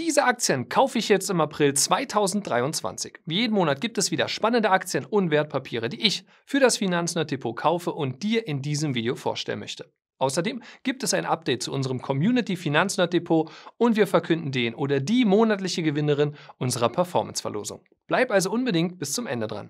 Diese Aktien kaufe ich jetzt im April 2023. jeden Monat gibt es wieder spannende Aktien und Wertpapiere, die ich für das Finanznerd Depot kaufe und dir in diesem Video vorstellen möchte. Außerdem gibt es ein Update zu unserem Community Finanznerd Depot und wir verkünden den oder die monatliche Gewinnerin unserer Performance-Verlosung. Bleib also unbedingt bis zum Ende dran.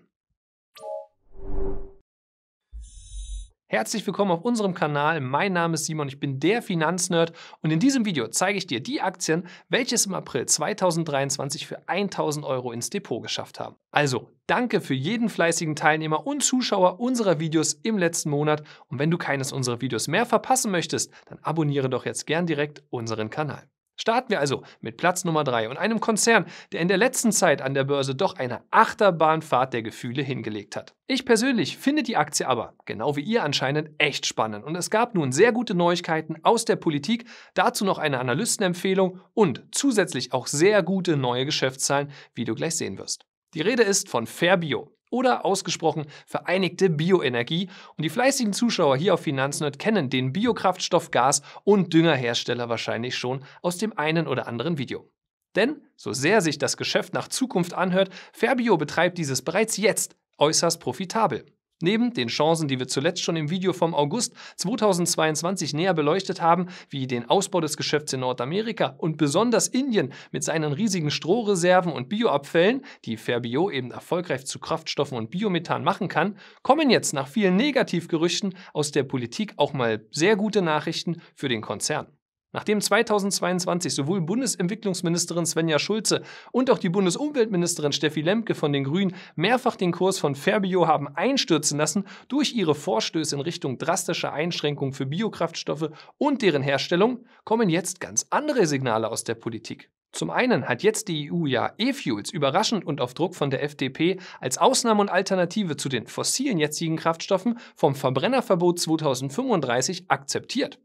Herzlich willkommen auf unserem Kanal. Mein Name ist Simon, ich bin der Finanznerd und in diesem Video zeige ich dir die Aktien, welche es im April 2023 für 1000 Euro ins Depot geschafft haben. Also, danke für jeden fleißigen Teilnehmer und Zuschauer unserer Videos im letzten Monat und wenn du keines unserer Videos mehr verpassen möchtest, dann abonniere doch jetzt gern direkt unseren Kanal. Starten wir also mit Platz Nummer 3 und einem Konzern, der in der letzten Zeit an der Börse doch eine Achterbahnfahrt der Gefühle hingelegt hat. Ich persönlich finde die Aktie aber, genau wie ihr anscheinend, echt spannend und es gab nun sehr gute Neuigkeiten aus der Politik, dazu noch eine Analystenempfehlung und zusätzlich auch sehr gute neue Geschäftszahlen, wie du gleich sehen wirst. Die Rede ist von Fairbio oder ausgesprochen vereinigte Bioenergie. Und die fleißigen Zuschauer hier auf Finanznet kennen den Biokraftstoff, Gas und Düngerhersteller wahrscheinlich schon aus dem einen oder anderen Video. Denn, so sehr sich das Geschäft nach Zukunft anhört, Fairbio betreibt dieses bereits jetzt äußerst profitabel. Neben den Chancen, die wir zuletzt schon im Video vom August 2022 näher beleuchtet haben, wie den Ausbau des Geschäfts in Nordamerika und besonders Indien mit seinen riesigen Strohreserven und Bioabfällen, die Fairbio eben erfolgreich zu Kraftstoffen und Biomethan machen kann, kommen jetzt nach vielen Negativgerüchten aus der Politik auch mal sehr gute Nachrichten für den Konzern. Nachdem 2022 sowohl Bundesentwicklungsministerin Svenja Schulze und auch die Bundesumweltministerin Steffi Lemke von den Grünen mehrfach den Kurs von Fairbio haben einstürzen lassen durch ihre Vorstöße in Richtung drastischer Einschränkungen für Biokraftstoffe und deren Herstellung, kommen jetzt ganz andere Signale aus der Politik. Zum einen hat jetzt die EU ja E-Fuels überraschend und auf Druck von der FDP als Ausnahme und Alternative zu den fossilen jetzigen Kraftstoffen vom Verbrennerverbot 2035 akzeptiert.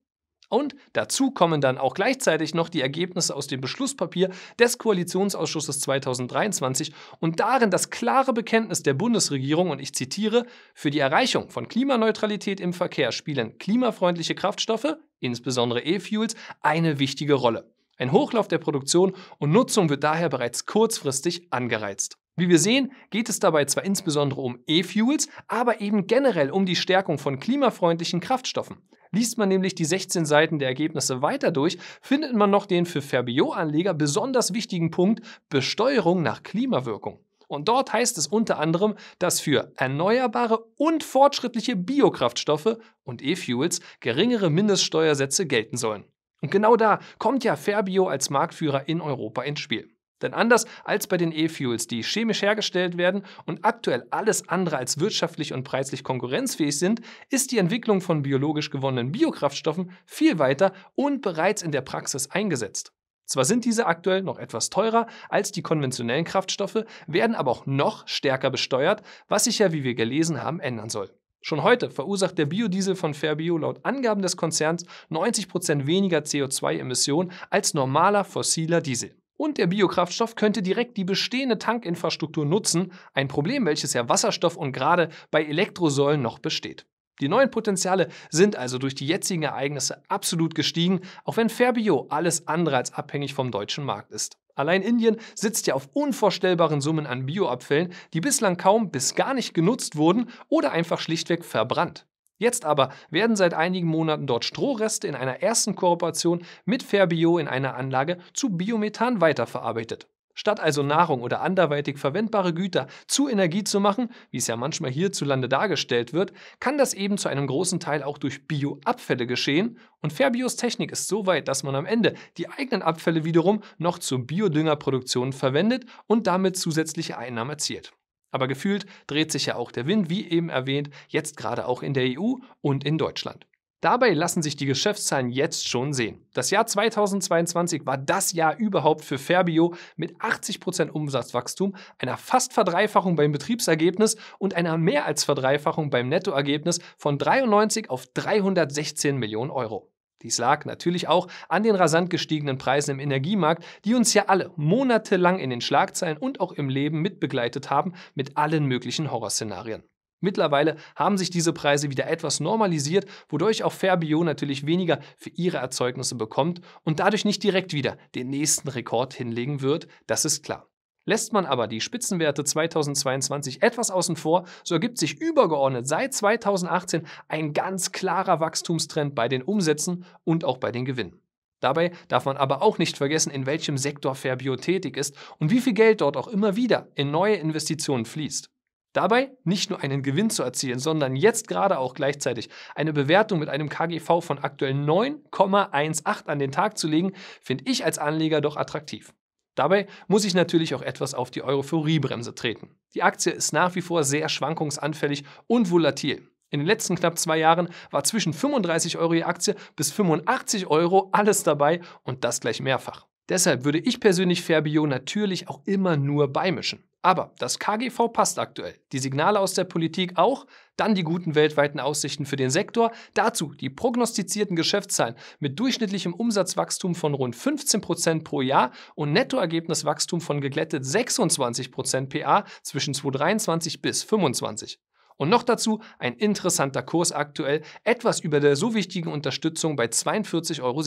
Und dazu kommen dann auch gleichzeitig noch die Ergebnisse aus dem Beschlusspapier des Koalitionsausschusses 2023 und darin das klare Bekenntnis der Bundesregierung, und ich zitiere, für die Erreichung von Klimaneutralität im Verkehr spielen klimafreundliche Kraftstoffe, insbesondere E-Fuels, eine wichtige Rolle. Ein Hochlauf der Produktion und Nutzung wird daher bereits kurzfristig angereizt. Wie wir sehen, geht es dabei zwar insbesondere um E-Fuels, aber eben generell um die Stärkung von klimafreundlichen Kraftstoffen. Liest man nämlich die 16 Seiten der Ergebnisse weiter durch, findet man noch den für Verbio-Anleger besonders wichtigen Punkt Besteuerung nach Klimawirkung. Und dort heißt es unter anderem, dass für erneuerbare und fortschrittliche Biokraftstoffe und E-Fuels geringere Mindeststeuersätze gelten sollen. Und genau da kommt ja Fairbio als Marktführer in Europa ins Spiel. Denn anders als bei den E-Fuels, die chemisch hergestellt werden und aktuell alles andere als wirtschaftlich und preislich konkurrenzfähig sind, ist die Entwicklung von biologisch gewonnenen Biokraftstoffen viel weiter und bereits in der Praxis eingesetzt. Zwar sind diese aktuell noch etwas teurer als die konventionellen Kraftstoffe, werden aber auch noch stärker besteuert, was sich ja, wie wir gelesen haben, ändern soll. Schon heute verursacht der Biodiesel von Fairbio laut Angaben des Konzerns 90% Prozent weniger CO2-Emissionen als normaler fossiler Diesel. Und der Biokraftstoff könnte direkt die bestehende Tankinfrastruktur nutzen, ein Problem, welches ja Wasserstoff und gerade bei Elektrosäulen noch besteht. Die neuen Potenziale sind also durch die jetzigen Ereignisse absolut gestiegen, auch wenn Fairbio alles andere als abhängig vom deutschen Markt ist. Allein Indien sitzt ja auf unvorstellbaren Summen an Bioabfällen, die bislang kaum bis gar nicht genutzt wurden oder einfach schlichtweg verbrannt. Jetzt aber werden seit einigen Monaten dort Strohreste in einer ersten Kooperation mit Fairbio in einer Anlage zu Biomethan weiterverarbeitet. Statt also Nahrung oder anderweitig verwendbare Güter zu Energie zu machen, wie es ja manchmal hierzulande dargestellt wird, kann das eben zu einem großen Teil auch durch Bioabfälle geschehen. Und Fairbios Technik ist so weit, dass man am Ende die eigenen Abfälle wiederum noch zur Biodüngerproduktion verwendet und damit zusätzliche Einnahmen erzielt. Aber gefühlt dreht sich ja auch der Wind, wie eben erwähnt, jetzt gerade auch in der EU und in Deutschland. Dabei lassen sich die Geschäftszahlen jetzt schon sehen. Das Jahr 2022 war das Jahr überhaupt für Fairbio mit 80% Umsatzwachstum, einer fast Verdreifachung beim Betriebsergebnis und einer mehr als Verdreifachung beim Nettoergebnis von 93 auf 316 Millionen Euro. Dies lag natürlich auch an den rasant gestiegenen Preisen im Energiemarkt, die uns ja alle monatelang in den Schlagzeilen und auch im Leben mitbegleitet haben mit allen möglichen Horrorszenarien. Mittlerweile haben sich diese Preise wieder etwas normalisiert, wodurch auch Fairbio natürlich weniger für ihre Erzeugnisse bekommt und dadurch nicht direkt wieder den nächsten Rekord hinlegen wird, das ist klar. Lässt man aber die Spitzenwerte 2022 etwas außen vor, so ergibt sich übergeordnet seit 2018 ein ganz klarer Wachstumstrend bei den Umsätzen und auch bei den Gewinnen. Dabei darf man aber auch nicht vergessen, in welchem Sektor Fairbio tätig ist und wie viel Geld dort auch immer wieder in neue Investitionen fließt. Dabei nicht nur einen Gewinn zu erzielen, sondern jetzt gerade auch gleichzeitig eine Bewertung mit einem KGV von aktuell 9,18 an den Tag zu legen, finde ich als Anleger doch attraktiv. Dabei muss ich natürlich auch etwas auf die Euphoriebremse treten. Die Aktie ist nach wie vor sehr schwankungsanfällig und volatil. In den letzten knapp zwei Jahren war zwischen 35 Euro die Aktie bis 85 Euro alles dabei und das gleich mehrfach. Deshalb würde ich persönlich Fairbio natürlich auch immer nur beimischen. Aber das KGV passt aktuell. Die Signale aus der Politik auch, dann die guten weltweiten Aussichten für den Sektor, dazu die prognostizierten Geschäftszahlen mit durchschnittlichem Umsatzwachstum von rund 15% pro Jahr und Nettoergebniswachstum von geglättet 26% PA zwischen 2023 bis 2025. Und noch dazu ein interessanter Kurs aktuell, etwas über der so wichtigen Unterstützung bei 42,70 Euro.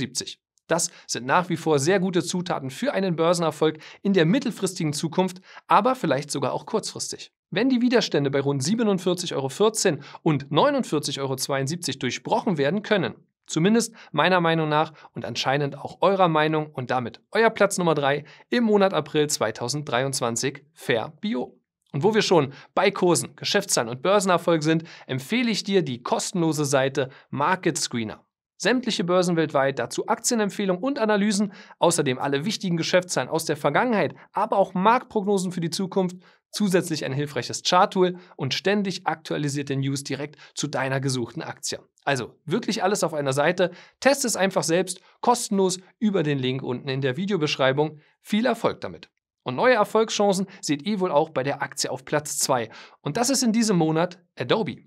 Das sind nach wie vor sehr gute Zutaten für einen Börsenerfolg in der mittelfristigen Zukunft, aber vielleicht sogar auch kurzfristig. Wenn die Widerstände bei rund 47,14 Euro und 49,72 Euro durchbrochen werden können, zumindest meiner Meinung nach und anscheinend auch eurer Meinung und damit euer Platz Nummer 3 im Monat April 2023 Fair Bio. Und wo wir schon bei Kursen, Geschäftszahlen und Börsenerfolg sind, empfehle ich dir die kostenlose Seite Market Screener sämtliche Börsen weltweit, dazu Aktienempfehlungen und Analysen, außerdem alle wichtigen Geschäftszahlen aus der Vergangenheit, aber auch Marktprognosen für die Zukunft, zusätzlich ein hilfreiches Charttool und ständig aktualisierte News direkt zu deiner gesuchten Aktie. Also wirklich alles auf einer Seite. Test es einfach selbst kostenlos über den Link unten in der Videobeschreibung. Viel Erfolg damit. Und neue Erfolgschancen seht ihr wohl auch bei der Aktie auf Platz 2. Und das ist in diesem Monat Adobe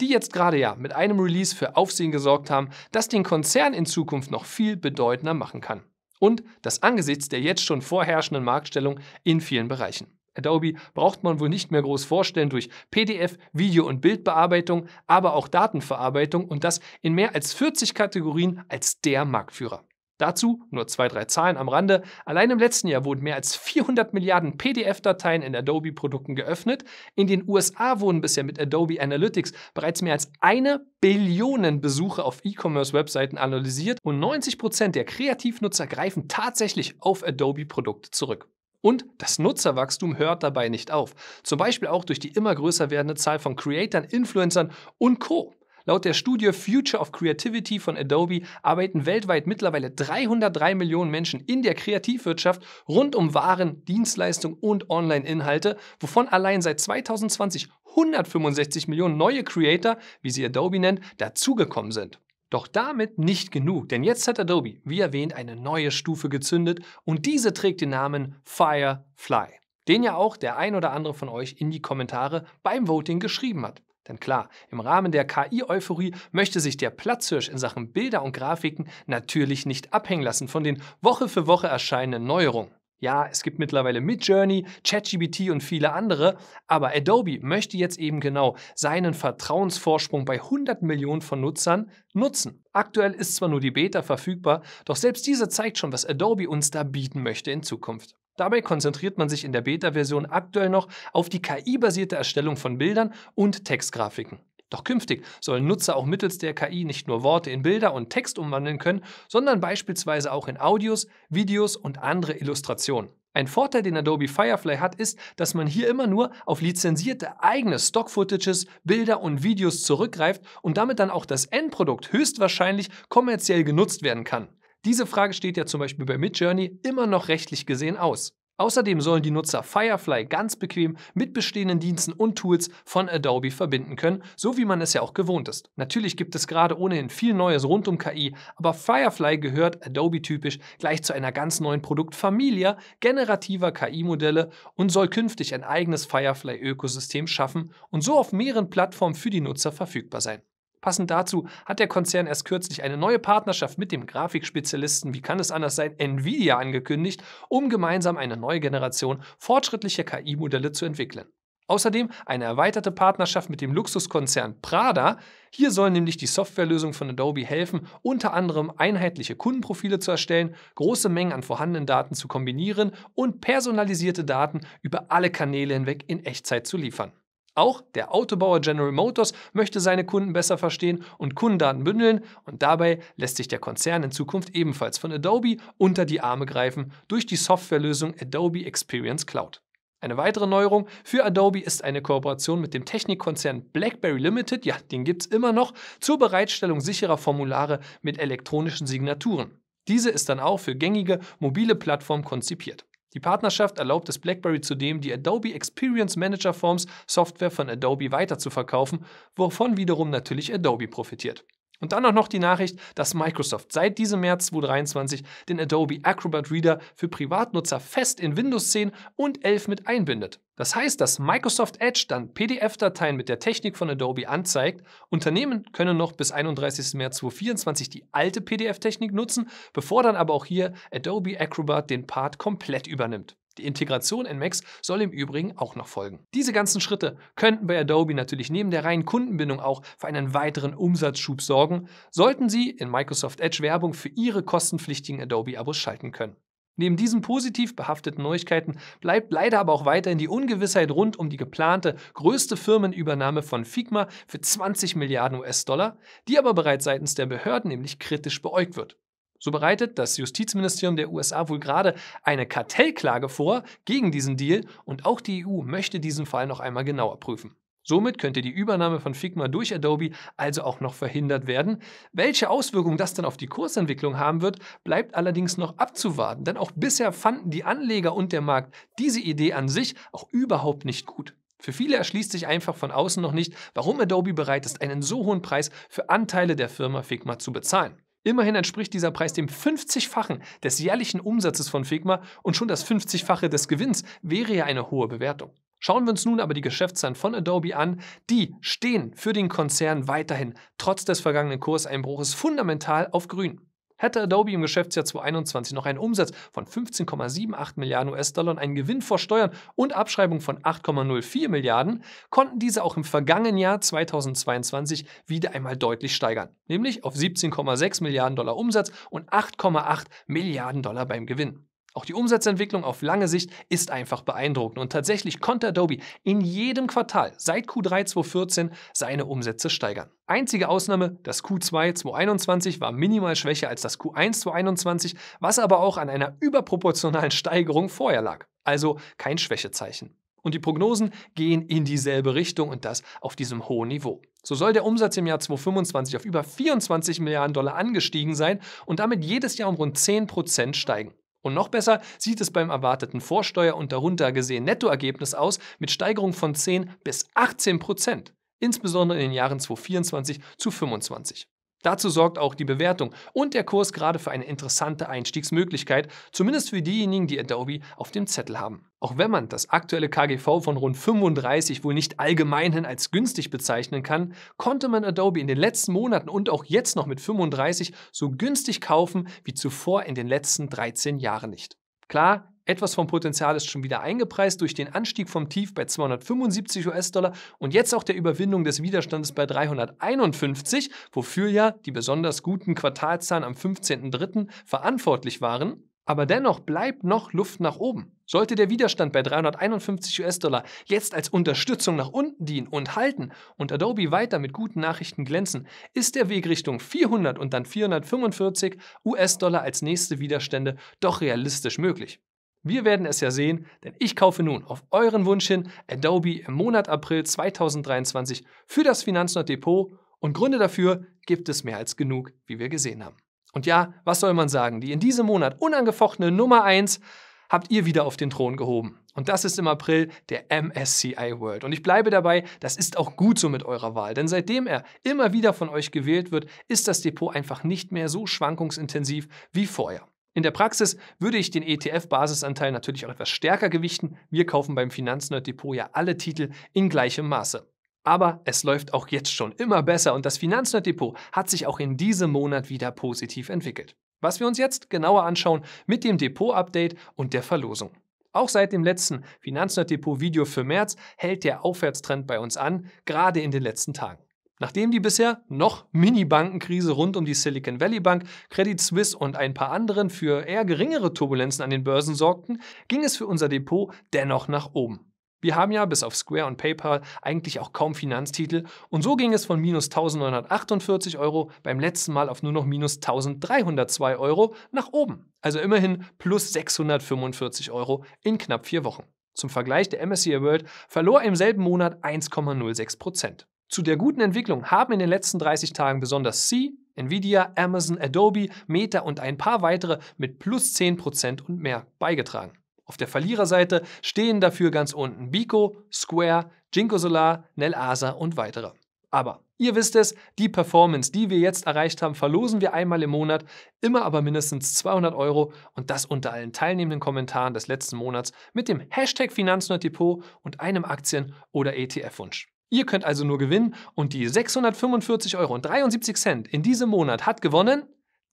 die jetzt gerade ja mit einem Release für Aufsehen gesorgt haben, das den Konzern in Zukunft noch viel bedeutender machen kann. Und das angesichts der jetzt schon vorherrschenden Marktstellung in vielen Bereichen. Adobe braucht man wohl nicht mehr groß vorstellen durch PDF, Video- und Bildbearbeitung, aber auch Datenverarbeitung und das in mehr als 40 Kategorien als der Marktführer. Dazu nur zwei, drei Zahlen am Rande. Allein im letzten Jahr wurden mehr als 400 Milliarden PDF-Dateien in Adobe-Produkten geöffnet. In den USA wurden bisher mit Adobe Analytics bereits mehr als eine Billion Besuche auf E-Commerce-Webseiten analysiert und 90% Prozent der Kreativnutzer greifen tatsächlich auf Adobe-Produkte zurück. Und das Nutzerwachstum hört dabei nicht auf. Zum Beispiel auch durch die immer größer werdende Zahl von Creatern, Influencern und Co. Laut der Studie Future of Creativity von Adobe arbeiten weltweit mittlerweile 303 Millionen Menschen in der Kreativwirtschaft rund um Waren, Dienstleistungen und Online-Inhalte, wovon allein seit 2020 165 Millionen neue Creator, wie sie Adobe nennt, dazugekommen sind. Doch damit nicht genug, denn jetzt hat Adobe, wie erwähnt, eine neue Stufe gezündet und diese trägt den Namen Firefly, den ja auch der ein oder andere von euch in die Kommentare beim Voting geschrieben hat. Denn klar, im Rahmen der KI-Euphorie möchte sich der Platzhirsch in Sachen Bilder und Grafiken natürlich nicht abhängen lassen von den Woche für Woche erscheinenden Neuerungen. Ja, es gibt mittlerweile Midjourney, ChatGBT und viele andere, aber Adobe möchte jetzt eben genau seinen Vertrauensvorsprung bei 100 Millionen von Nutzern nutzen. Aktuell ist zwar nur die Beta verfügbar, doch selbst diese zeigt schon, was Adobe uns da bieten möchte in Zukunft. Dabei konzentriert man sich in der Beta-Version aktuell noch auf die KI-basierte Erstellung von Bildern und Textgrafiken. Doch künftig sollen Nutzer auch mittels der KI nicht nur Worte in Bilder und Text umwandeln können, sondern beispielsweise auch in Audios, Videos und andere Illustrationen. Ein Vorteil, den Adobe Firefly hat, ist, dass man hier immer nur auf lizenzierte eigene Stock-Footages, Bilder und Videos zurückgreift und damit dann auch das Endprodukt höchstwahrscheinlich kommerziell genutzt werden kann. Diese Frage steht ja zum Beispiel bei Midjourney immer noch rechtlich gesehen aus. Außerdem sollen die Nutzer Firefly ganz bequem mit bestehenden Diensten und Tools von Adobe verbinden können, so wie man es ja auch gewohnt ist. Natürlich gibt es gerade ohnehin viel Neues rund um KI, aber Firefly gehört Adobe-typisch gleich zu einer ganz neuen Produktfamilie generativer KI-Modelle und soll künftig ein eigenes Firefly-Ökosystem schaffen und so auf mehreren Plattformen für die Nutzer verfügbar sein. Passend dazu hat der Konzern erst kürzlich eine neue Partnerschaft mit dem Grafikspezialisten, wie kann es anders sein, Nvidia angekündigt, um gemeinsam eine neue Generation fortschrittlicher KI-Modelle zu entwickeln. Außerdem eine erweiterte Partnerschaft mit dem Luxuskonzern Prada. Hier soll nämlich die Softwarelösung von Adobe helfen, unter anderem einheitliche Kundenprofile zu erstellen, große Mengen an vorhandenen Daten zu kombinieren und personalisierte Daten über alle Kanäle hinweg in Echtzeit zu liefern. Auch der Autobauer General Motors möchte seine Kunden besser verstehen und Kundendaten bündeln und dabei lässt sich der Konzern in Zukunft ebenfalls von Adobe unter die Arme greifen durch die Softwarelösung Adobe Experience Cloud. Eine weitere Neuerung für Adobe ist eine Kooperation mit dem Technikkonzern BlackBerry Limited, ja, den gibt es immer noch, zur Bereitstellung sicherer Formulare mit elektronischen Signaturen. Diese ist dann auch für gängige mobile Plattformen konzipiert. Die Partnerschaft erlaubt es BlackBerry zudem, die Adobe Experience Manager Forms Software von Adobe weiterzuverkaufen, wovon wiederum natürlich Adobe profitiert. Und dann auch noch die Nachricht, dass Microsoft seit diesem März 2023 den Adobe Acrobat Reader für Privatnutzer fest in Windows 10 und 11 mit einbindet. Das heißt, dass Microsoft Edge dann PDF-Dateien mit der Technik von Adobe anzeigt. Unternehmen können noch bis 31. März 2024 die alte PDF-Technik nutzen, bevor dann aber auch hier Adobe Acrobat den Part komplett übernimmt. Die Integration in Max soll im Übrigen auch noch folgen. Diese ganzen Schritte könnten bei Adobe natürlich neben der reinen Kundenbindung auch für einen weiteren Umsatzschub sorgen, sollten Sie in Microsoft Edge Werbung für Ihre kostenpflichtigen Adobe-Abos schalten können. Neben diesen positiv behafteten Neuigkeiten bleibt leider aber auch weiterhin die Ungewissheit rund um die geplante größte Firmenübernahme von Figma für 20 Milliarden US-Dollar, die aber bereits seitens der Behörden nämlich kritisch beäugt wird. So bereitet das Justizministerium der USA wohl gerade eine Kartellklage vor gegen diesen Deal und auch die EU möchte diesen Fall noch einmal genauer prüfen. Somit könnte die Übernahme von Figma durch Adobe also auch noch verhindert werden. Welche Auswirkungen das dann auf die Kursentwicklung haben wird, bleibt allerdings noch abzuwarten, denn auch bisher fanden die Anleger und der Markt diese Idee an sich auch überhaupt nicht gut. Für viele erschließt sich einfach von außen noch nicht, warum Adobe bereit ist, einen so hohen Preis für Anteile der Firma Figma zu bezahlen. Immerhin entspricht dieser Preis dem 50-fachen des jährlichen Umsatzes von Figma und schon das 50-fache des Gewinns wäre ja eine hohe Bewertung. Schauen wir uns nun aber die Geschäftszahlen von Adobe an. Die stehen für den Konzern weiterhin trotz des vergangenen Kurseinbruches fundamental auf grün hätte Adobe im Geschäftsjahr 2021 noch einen Umsatz von 15,78 Milliarden US-Dollar und einen Gewinn vor Steuern und Abschreibung von 8,04 Milliarden, konnten diese auch im vergangenen Jahr 2022 wieder einmal deutlich steigern, nämlich auf 17,6 Milliarden Dollar Umsatz und 8,8 Milliarden Dollar beim Gewinn. Auch die Umsatzentwicklung auf lange Sicht ist einfach beeindruckend und tatsächlich konnte Adobe in jedem Quartal seit Q3 2014 seine Umsätze steigern. Einzige Ausnahme, das Q2 2021 war minimal schwächer als das Q1 2021, was aber auch an einer überproportionalen Steigerung vorher lag. Also kein Schwächezeichen. Und die Prognosen gehen in dieselbe Richtung und das auf diesem hohen Niveau. So soll der Umsatz im Jahr 2025 auf über 24 Milliarden Dollar angestiegen sein und damit jedes Jahr um rund 10 steigen. Und noch besser sieht es beim erwarteten Vorsteuer- und darunter gesehen Nettoergebnis aus mit Steigerung von 10 bis 18 Prozent, insbesondere in den Jahren 2024 zu 2025. Dazu sorgt auch die Bewertung und der Kurs gerade für eine interessante Einstiegsmöglichkeit, zumindest für diejenigen, die Adobe auf dem Zettel haben. Auch wenn man das aktuelle KGV von rund 35 wohl nicht allgemeinhin als günstig bezeichnen kann, konnte man Adobe in den letzten Monaten und auch jetzt noch mit 35 so günstig kaufen wie zuvor in den letzten 13 Jahren nicht. Klar, etwas vom Potenzial ist schon wieder eingepreist durch den Anstieg vom Tief bei 275 US-Dollar und jetzt auch der Überwindung des Widerstandes bei 351, wofür ja die besonders guten Quartalzahlen am 15.03. verantwortlich waren. Aber dennoch bleibt noch Luft nach oben. Sollte der Widerstand bei 351 US-Dollar jetzt als Unterstützung nach unten dienen und halten und Adobe weiter mit guten Nachrichten glänzen, ist der Weg Richtung 400 und dann 445 US-Dollar als nächste Widerstände doch realistisch möglich. Wir werden es ja sehen, denn ich kaufe nun auf euren Wunsch hin Adobe im Monat April 2023 für das Finanznord Depot und Gründe dafür gibt es mehr als genug, wie wir gesehen haben. Und ja, was soll man sagen, die in diesem Monat unangefochtene Nummer 1 habt ihr wieder auf den Thron gehoben. Und das ist im April der MSCI World. Und ich bleibe dabei, das ist auch gut so mit eurer Wahl, denn seitdem er immer wieder von euch gewählt wird, ist das Depot einfach nicht mehr so schwankungsintensiv wie vorher. In der Praxis würde ich den ETF-Basisanteil natürlich auch etwas stärker gewichten. Wir kaufen beim Finanznerd Depot ja alle Titel in gleichem Maße. Aber es läuft auch jetzt schon immer besser und das Finanznerd Depot hat sich auch in diesem Monat wieder positiv entwickelt. Was wir uns jetzt genauer anschauen mit dem Depot-Update und der Verlosung. Auch seit dem letzten Finanznerd Depot Video für März hält der Aufwärtstrend bei uns an, gerade in den letzten Tagen. Nachdem die bisher noch Mini-Bankenkrise rund um die Silicon Valley Bank, Credit Suisse und ein paar anderen für eher geringere Turbulenzen an den Börsen sorgten, ging es für unser Depot dennoch nach oben. Wir haben ja bis auf Square und PayPal eigentlich auch kaum Finanztitel und so ging es von minus 1948 Euro beim letzten Mal auf nur noch minus 1302 Euro nach oben. Also immerhin plus 645 Euro in knapp vier Wochen. Zum Vergleich, der MSCI World verlor im selben Monat 1,06 Prozent. Zu der guten Entwicklung haben in den letzten 30 Tagen besonders C, Nvidia, Amazon, Adobe, Meta und ein paar weitere mit plus 10% und mehr beigetragen. Auf der Verliererseite stehen dafür ganz unten Bico, Square, Jinko Solar, Nelasa und weitere. Aber ihr wisst es, die Performance, die wir jetzt erreicht haben, verlosen wir einmal im Monat, immer aber mindestens 200 Euro und das unter allen teilnehmenden Kommentaren des letzten Monats mit dem Hashtag Finanznerd Depot und einem Aktien- oder ETF-Wunsch. Ihr könnt also nur gewinnen und die 645,73 Euro in diesem Monat hat gewonnen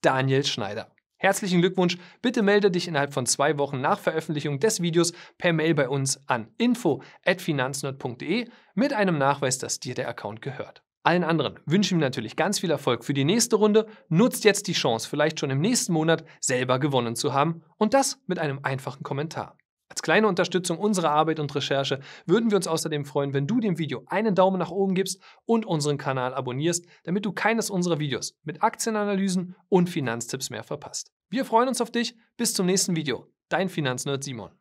Daniel Schneider. Herzlichen Glückwunsch. Bitte melde dich innerhalb von zwei Wochen nach Veröffentlichung des Videos per Mail bei uns an info.finanznerd.de mit einem Nachweis, dass dir der Account gehört. Allen anderen wünschen wir natürlich ganz viel Erfolg für die nächste Runde. Nutzt jetzt die Chance, vielleicht schon im nächsten Monat selber gewonnen zu haben und das mit einem einfachen Kommentar. Als kleine Unterstützung unserer Arbeit und Recherche würden wir uns außerdem freuen, wenn du dem Video einen Daumen nach oben gibst und unseren Kanal abonnierst, damit du keines unserer Videos mit Aktienanalysen und Finanztipps mehr verpasst. Wir freuen uns auf dich. Bis zum nächsten Video. Dein Finanznerd Simon.